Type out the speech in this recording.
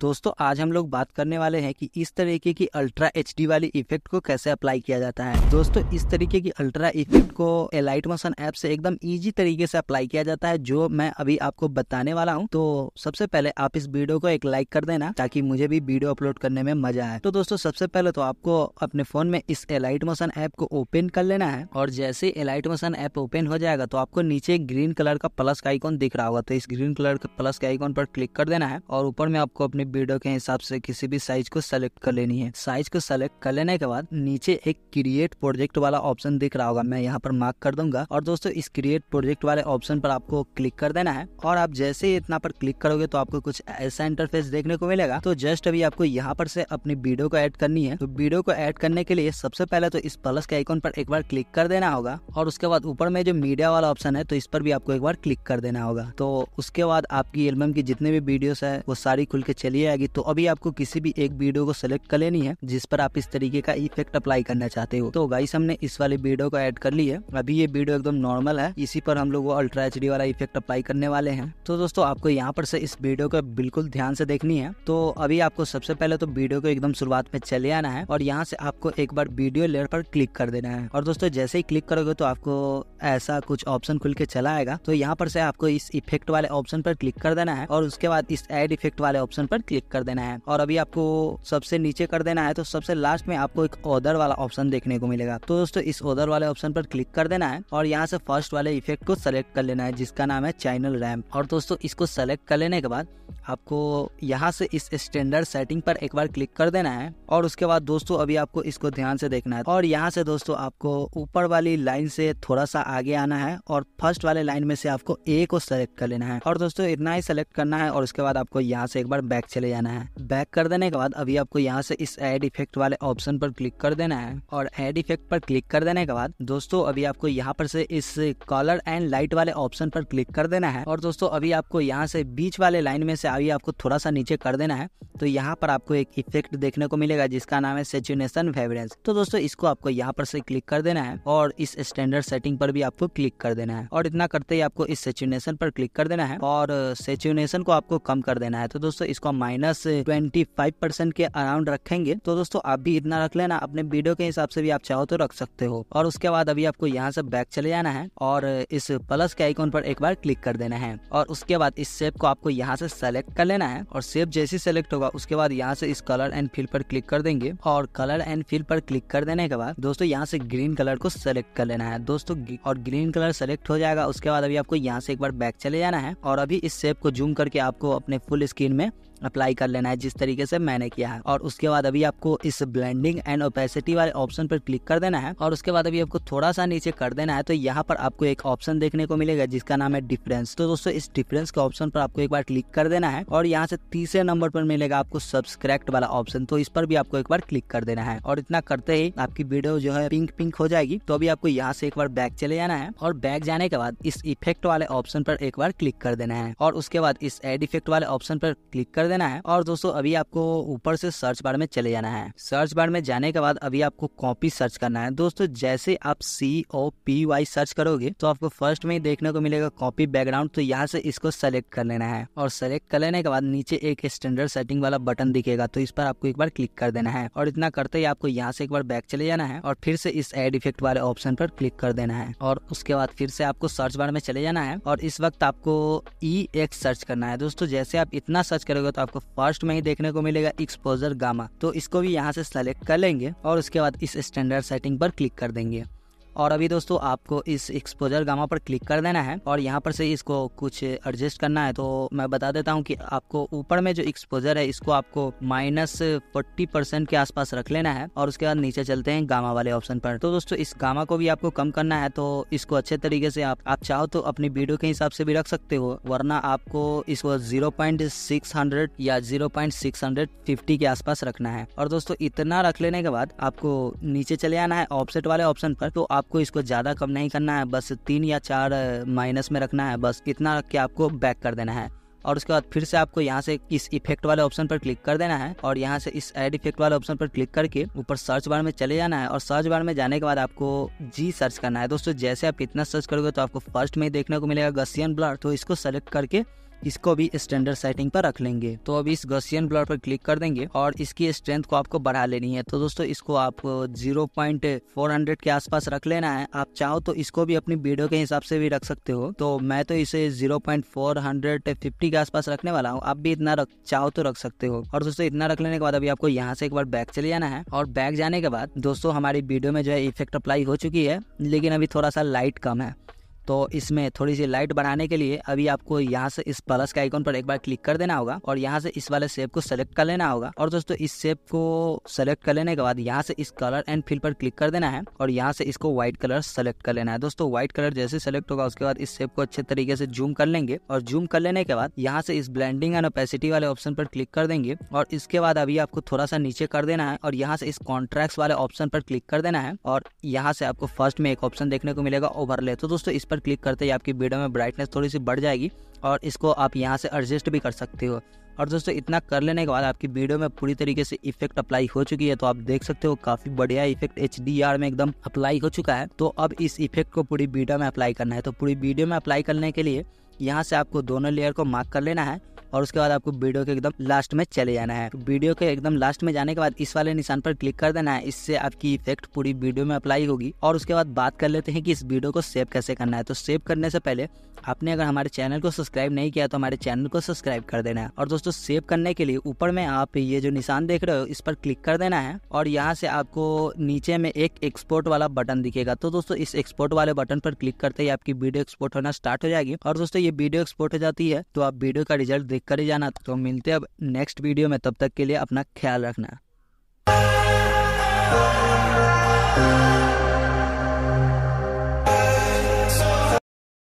दोस्तों आज हम लोग बात करने वाले हैं कि इस तरीके की अल्ट्रा एच वाली इफेक्ट को कैसे अप्लाई किया जाता है दोस्तों इस तरीके की अल्ट्रा इफेक्ट को एलाइट मोशन ऐप से एकदम इजी तरीके से अप्लाई किया जाता है जो मैं अभी आपको बताने वाला हूँ तो सबसे पहले आप इस वीडियो को एक लाइक कर देना ताकि मुझे भी वीडियो अपलोड करने में मजा आए तो दोस्तों सबसे पहले तो आपको अपने फोन में इस एलाइट मोशन ऐप को ओपन कर लेना है और जैसे एलाइट मोशन ऐप ओपन हो जाएगा तो आपको नीचे ग्रीन कलर का प्लस का आइकॉन दिख रहा होगा तो इस ग्रीन कलर के प्लस के आइकॉन पर क्लिक कर देना है और ऊपर में आपको अपने अपनी वीडियो के हिसाब से किसी भी साइज को सेलेक्ट कर लेनी है साइज को सेलेक्ट कर लेने के बाद नीचे एक क्रिएट प्रोजेक्ट वाला ऑप्शन दिख रहा होगा मैं यहाँ पर मार्क कर दूंगा और दोस्तों इस क्रिएट प्रोजेक्ट वाले ऑप्शन पर आपको क्लिक कर देना है और आप जैसे ही इतना पर क्लिक करोगे तो आपको कुछ ऐसा इंटरफेस देखने को मिलेगा तो जस्ट अभी आपको यहाँ पर से अपनी वीडियो को ऐड करनी है तो वीडियो को ऐड करने के लिए सबसे पहले तो इस प्लस के आइकॉन पर एक बार क्लिक कर देना होगा और उसके बाद ऊपर में जो मीडिया वाला ऑप्शन है तो इस पर भी आपको एक बार क्लिक कर देना होगा तो उसके बाद आपकी एल्बम की जितने भी वीडियोस है वो सारी खुल के चले चली आएगी तो अभी आपको किसी भी एक वीडियो को सेलेक्ट कर लेनी है जिस पर आप इस तरीके का इफेक्ट अप्लाई करना चाहते हो तो गाइस हमने इस वाले वीडियो को एड कर ली है अभी ये वीडियो एकदम नॉर्मल है इसी पर हम लोग वो अल्ट्रा एच वाला इफेक्ट अप्लाई करने वाले हैं तो दोस्तों आपको यहाँ पर से इस वीडियो को बिल्कुल ध्यान से देखनी है तो अभी आपको सबसे पहले तो वीडियो को एकदम शुरुआत में चले आना है और यहाँ से आपको एक बार वीडियो लेयर पर क्लिक कर देना है और दोस्तों जैसे ही क्लिक करोगे तो आपको ऐसा कुछ ऑप्शन खुल के चला आएगा तो यहाँ पर से आपको इस इफेक्ट वाले ऑप्शन पर क्लिक कर देना है और उसके बाद इस एड इफेक्ट वाले ऑप्शन पर क्लिक कर देना है और अभी आपको सबसे नीचे कर देना है तो सबसे लास्ट में आपको एक ऑर्डर वाला ऑप्शन देखने को मिलेगा तो दोस्तों इस ऑर्डर वाले ऑप्शन पर क्लिक कर देना है और यहाँ से फर्स्ट वाले इफेक्ट को सेलेक्ट कर लेना है जिसका नाम है चैनल रैम और दोस्तों इसको सेलेक्ट कर लेने के बाद आपको यहाँ से इस स्टैंडर्ड सेटिंग पर एक बार क्लिक कर देना है और उसके बाद दोस्तों अभी आपको इसको ध्यान से देखना है और यहाँ से दोस्तों आपको ऊपर वाली लाइन से थोड़ा सा आगे आना है और फर्स्ट वाले लाइन में से आपको ए को सेलेक्ट कर लेना है और दोस्तों इतना ही सेलेक्ट करना है और उसके बाद आपको यहाँ से एक बार बैक चले जाना है बैक कर देने के बाद अभी आपको यहाँ से इस एड इफेक्ट वाले ऑप्शन पर क्लिक कर देना है और एड इफेक्ट पर क्लिक कर देने के बाद दोस्तों अभी आपको यहाँ पर से इस कॉलर एंड लाइट वाले ऑप्शन पर क्लिक कर देना है और दोस्तों अभी आपको यहाँ से बीच वाले लाइन में से अभी आपको थोड़ा सा नीचे कर देना है तो यहाँ पर आपको एक इफेक्ट देखने को मिलेगा जिसका नाम है सेचुनेशन वेवरेंस तो दोस्तों इसको आपको यहाँ पर से क्लिक कर देना है और इस स्टैंडर्ड सेटिंग पर भी आपको क्लिक कर देना है और इतना करते ही आपको इस सेचुनेशन पर क्लिक कर देना है और सेचुनेशन को आपको कम कर देना है तो दोस्तों इसको हम माइनस ट्वेंटी फाइव परसेंट के अराउंड रखेंगे तो दोस्तों आप भी इतना रख लेना अपने वीडियो के हिसाब से भी आप चाहो तो रख सकते हो और उसके बाद अभी आपको यहाँ से बैक चले जाना है और इस प्लस के आइकॉन पर एक बार क्लिक कर देना है और उसके बाद इस शेप को आपको यहाँ से सेलेक्ट कर लेना है और शेप जैसे सेलेक्ट होगा उसके बाद यहाँ से इस कलर एंड फिल पर क्लिक कर देंगे और कलर एंड फिल पर क्लिक कर देने के बाद दोस्तों यहाँ से ग्रीन कलर को सेलेक्ट कर लेना है दोस्तों और ग्रीन कलर सेलेक्ट हो जाएगा उसके बाद अभी आपको यहाँ से एक बार बैक चले जाना है और अभी इस शेप को जूम करके आपको अपने फुल स्क्रीन में अप्लाई कर लेना है जिस तरीके से मैंने किया है और उसके बाद अभी आपको इस ब्लेंडिंग एंड ओपेसिटी वाले ऑप्शन पर क्लिक कर देना है और उसके बाद अभी आपको थोड़ा सा नीचे कर देना है तो यहाँ पर आपको एक ऑप्शन देखने को मिलेगा जिसका नाम है डिफरेंस तो दोस्तों इस डिफरेंस के ऑप्शन पर आपको एक बार क्लिक कर देना है और यहाँ से तीसरे नंबर पर मिलेगा आपको सब्सक्रैक्ट वाला ऑप्शन तो इस पर भी आपको एक बार क्लिक कर देना है और इतना करते ही आपकी वीडियो जो है पिंक पिंक हो जाएगी तो अभी आपको यहाँ से एक बार बैक चले जाना है और बैक जाने के बाद इस इफेक्ट वाले ऑप्शन पर एक बार क्लिक कर देना है और उसके बाद इस एड इफेक्ट वाले ऑप्शन पर क्लिक कर देना देना है और दोस्तों अभी आपको ऊपर से सर्च बार में चले जाना है सर्च बार में जाने के बाद अभी आपको कॉपी सर्च करना है दोस्तों जैसे आप C O P Y search करोगे तो आपको फर्स्ट में ही देखने को मिलेगा कॉपी बैकग्राउंड तो यहाँ से इसको सेलेक्ट कर लेना है और सेलेक्ट कर लेने के बाद नीचे एक स्टैंडर्ड सेटिंग वाला बटन दिखेगा तो इस पर आपको एक बार क्लिक कर देना है और इतना करते ही आपको यहाँ से एक बार बैक चले जाना है और फिर से इस एड इफेक्ट वाले ऑप्शन पर क्लिक कर देना है और उसके बाद फिर से आपको सर्च बार में चले जाना है और इस वक्त आपको ई एक्स सर्च करना है दोस्तों जैसे आप इतना सर्च करोगे तो आपको फर्स्ट में ही देखने को मिलेगा एक्सपोजर गामा तो इसको भी यहाँ से सेलेक्ट कर लेंगे और उसके बाद इस स्टैंडर्ड सेटिंग पर क्लिक कर देंगे और अभी दोस्तों आपको इस एक्सपोजर गामा पर क्लिक कर देना है और यहाँ पर से इसको कुछ एडजस्ट करना है तो मैं बता देता हूँ कि आपको ऊपर में जो एक्सपोजर है इसको आपको माइनस फोर्टी परसेंट के आसपास रख लेना है और उसके बाद नीचे चलते हैं गामा वाले ऑप्शन पर तो दोस्तों इस गामा को भी आपको कम करना है तो इसको अच्छे तरीके से आप आप चाहो तो अपनी वीडियो के हिसाब से भी रख सकते हो वरना आपको इसको जीरो पॉइंट सिक्स हंड्रेड या zero point six hundred fifty के आसपास रखना है और दोस्तों इतना रख लेने के बाद आपको नीचे चले आना है ऑफसेट वाले ऑप्शन पर तो आप आपको इसको ज़्यादा कम नहीं करना है बस तीन या चार माइनस में रखना है बस इतना रख के आपको बैक कर देना है और उसके बाद फिर से आपको यहाँ से इस इफेक्ट वाले ऑप्शन पर क्लिक कर देना है और यहाँ से इस एड इफेक्ट वाले ऑप्शन पर क्लिक करके ऊपर सर्च बार में चले जाना है और सर्च बार में जाने के बाद आपको जी सर्च करना है दोस्तों जैसे आप इतना सर्च करोगे तो आपको फर्स्ट में देखने को मिलेगा गसियन ब्लर तो इसको सेलेक्ट करके इसको भी स्टैंडर्ड सेटिंग पर रख लेंगे तो अब इस गसियन ब्लर पर क्लिक कर देंगे और इसकी स्ट्रेंथ को आपको बढ़ा लेनी है तो दोस्तों इसको आप जीरो पॉइंट फोर हंड्रेड के आसपास रख लेना है आप चाहो तो इसको भी अपनी वीडियो के हिसाब से भी रख सकते हो तो मैं तो इसे zero point four hundred fifty के आसपास रखने वाला हूँ आप भी इतना रख चाहो तो रख सकते हो और दोस्तों इतना रख लेने के बाद अभी आपको यहाँ से एक बार बैग चले जाना है और बैग जाने के बाद दोस्तों हमारी वीडियो में जो है इफेक्ट अप्लाई हो चुकी है लेकिन अभी थोड़ा सा लाइट कम है तो इसमें थोड़ी सी लाइट बढ़ाने के लिए अभी आपको यहाँ से इस प्लस के आइकॉन पर एक बार क्लिक कर देना होगा और यहाँ से इस वाले शेप को सेलेक्ट कर लेना होगा और दोस्तों इस शेप को सेलेक्ट कर लेने के बाद यहाँ से इस कलर एंड फिल पर क्लिक कर देना है और यहाँ से इसको व्हाइट कलर सेलेक्ट कर लेना है दोस्तों व्हाइट कलर जैसे सेलेक्ट होगा उसके बाद इस शेप को अच्छे तरीके से जूम कर लेंगे और जूम कर लेने के बाद यहाँ से इस ब्लैंडिंग एंड ओपेसिटी वाले ऑप्शन पर क्लिक कर देंगे और इसके बाद अभी आपको थोड़ा सा नीचे कर देना है और यहाँ से इस कॉन्ट्रैक्ट वाले ऑप्शन पर क्लिक कर देना है और यहाँ से आपको फर्स्ट में एक ऑप्शन देखने को मिलेगा ओवरले तो दोस्तों इस पर पर क्लिक करते ही आपकी वीडियो में ब्राइटनेस थोड़ी सी बढ़ जाएगी और इसको आप यहाँ से एडजस्ट भी कर सकते हो और दोस्तों इतना कर लेने के बाद आपकी वीडियो में पूरी तरीके से इफेक्ट अप्लाई हो चुकी है तो आप देख सकते हो काफी बढ़िया इफेक्ट एच में एकदम अप्लाई हो चुका है तो अब इस इफेक्ट को पूरी वीडियो में अप्लाई करना है तो पूरी वीडियो में अप्लाई करने के लिए यहाँ से आपको दोनों लेयर को मार्क कर लेना है और उसके बाद आपको वीडियो के एकदम लास्ट में चले जाना है वीडियो के एकदम लास्ट में जाने के बाद इस वाले निशान पर क्लिक कर देना है इससे आपकी इफेक्ट पूरी वीडियो में अप्लाई होगी और उसके बाद बात कर लेते हैं कि इस वीडियो को सेव कैसे करना है तो सेव करने से पहले आपने अगर हमारे चैनल को सब्सक्राइब नहीं किया तो हमारे चैनल को सब्सक्राइब कर देना है और दोस्तों सेव करने के लिए ऊपर में आप ये जो निशान देख रहे हो इस पर क्लिक कर देना है और यहाँ से आपको नीचे में एक एक्सपोर्ट वाला बटन दिखेगा तो दोस्तों इस एक्सपोर्ट वाले बटन पर क्लिक करते ही आपकी वीडियो एक्सपोर्ट होना स्टार्ट हो जाएगी और दोस्तों ये वीडियो एक्सपोर्ट हो जाती है तो आप वीडियो का रिजल्ट देख करे जाना तो मिलते अब नेक्स्ट वीडियो में तब तक के लिए अपना ख्याल रखना